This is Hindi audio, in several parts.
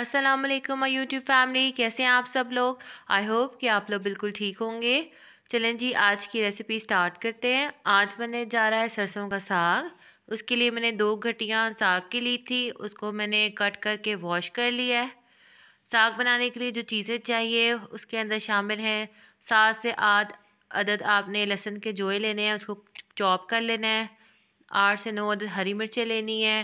अस्सलाम वालेकुम माय यूट्यूब फैमिली कैसे हैं आप सब लोग आई होप कि आप लोग बिल्कुल ठीक होंगे चलें जी आज की रेसिपी स्टार्ट करते हैं आज बनने जा रहा है सरसों का साग उसके लिए मैंने दो घटियाँ साग की ली थी उसको मैंने कट करके वॉश कर लिया है साग बनाने के लिए जो चीज़ें चाहिए उसके अंदर शामिल हैं सात से आठ अदद आपने लहसुन के जोए लेने हैं उसको चॉप कर लेना है आठ से नौ अदद हरी मिर्चें लेनी है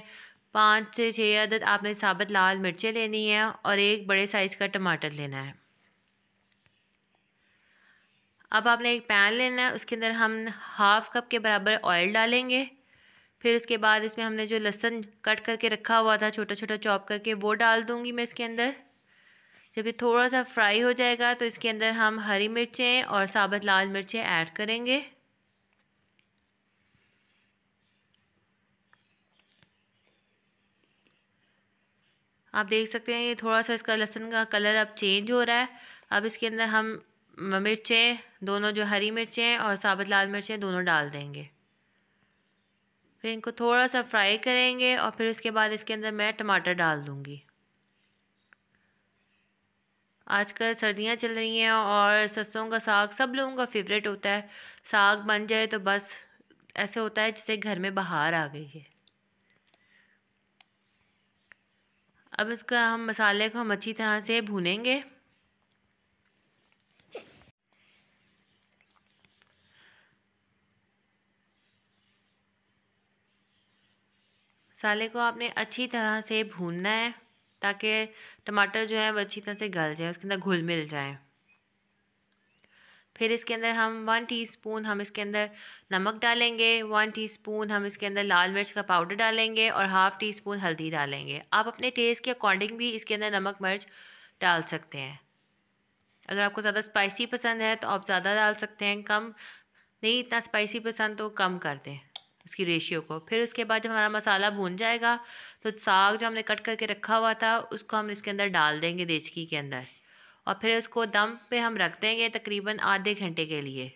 पाँच से छः अदद आपने साबित लाल मिर्चें लेनी है और एक बड़े साइज़ का टमाटर लेना है अब आपने एक पैन लेना है उसके अंदर हम हाफ़ कप के बराबर ऑयल डालेंगे फिर उसके बाद इसमें हमने जो लहसन कट करके रखा हुआ था छोटा छोटा चॉप करके वो डाल दूंगी मैं इसके अंदर जब ये थोड़ा सा फ्राई हो जाएगा तो इसके अंदर हम हरी मिर्चें और साबत लाल मिर्चें ऐड करेंगे आप देख सकते हैं ये थोड़ा सा इसका लहसुन का कलर अब चेंज हो रहा है अब इसके अंदर हम मिर्चें दोनों जो हरी मिर्चें और साबुत लाल मिर्चें दोनों डाल देंगे फिर इनको थोड़ा सा फ्राई करेंगे और फिर उसके बाद इसके अंदर मैं टमाटर डाल दूँगी आजकल सर्दियाँ चल रही हैं और सरसों का साग सब लोगों का फेवरेट होता है साग बन जाए तो बस ऐसे होता है जैसे घर में बाहर आ गई है अब इसका हम मसाले को हम अच्छी तरह से भूनेंगे मसाले को आपने अच्छी तरह से भूनना है ताकि टमाटर जो है वो अच्छी तरह से गल जाए उसके अंदर घुल मिल जाए फिर इसके अंदर हम वन टीस्पून हम इसके अंदर नमक डालेंगे वन टीस्पून हम इसके अंदर लाल मिर्च का पाउडर डालेंगे और हाफ़ टी स्पून हल्दी डालेंगे आप अपने टेस्ट के अकॉर्डिंग भी इसके अंदर नमक मिर्च डाल सकते हैं अगर आपको ज़्यादा स्पाइसी पसंद है तो आप ज़्यादा डाल सकते हैं कम नहीं इतना स्पाइसी पसंद तो कम कर दें उसकी रेशियो को फिर उसके बाद जब हमारा मसाला भून जाएगा तो साग जो हमने कट करके रखा हुआ था उसको हम इसके अंदर डाल देंगे देचकी के अंदर और फिर उसको दम पे हम रख देंगे तकरीबन आधे घंटे के लिए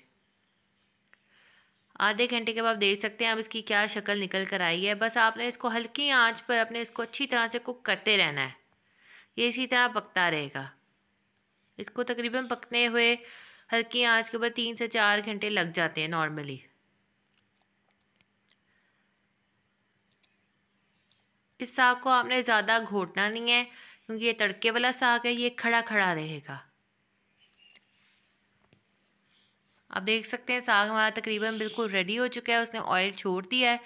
आधे घंटे के बाद देख सकते हैं अब इसकी क्या शक्ल निकल कर आई है बस आपने इसको हल्की आंच पर अपने इसको अच्छी तरह से कुक करते रहना है ये इसी तरह पकता रहेगा इसको तकरीबन पकने हुए हल्की आंच के ऊपर तीन से चार घंटे लग जाते हैं नॉर्मली इस साग को आपने ज़्यादा घोटना नहीं है क्योंकि ये तड़के वाला साग है ये खड़ा खड़ा रहेगा आप देख सकते हैं साग हमारा तकरीबन बिल्कुल रेडी हो चुका है उसने ऑयल छोड़ दिया है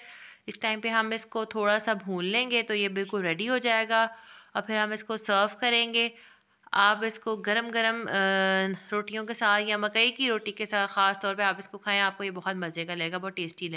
इस टाइम पे हम इसको थोड़ा सा भून लेंगे तो ये बिल्कुल रेडी हो जाएगा और फिर हम इसको सर्व करेंगे आप इसको गरम गरम रोटियों के साथ या मकई की रोटी के साथ ख़ास तौर पे आप इसको खाएं आपको ये बहुत मज़े का लगेगा बहुत टेस्टी लगेगा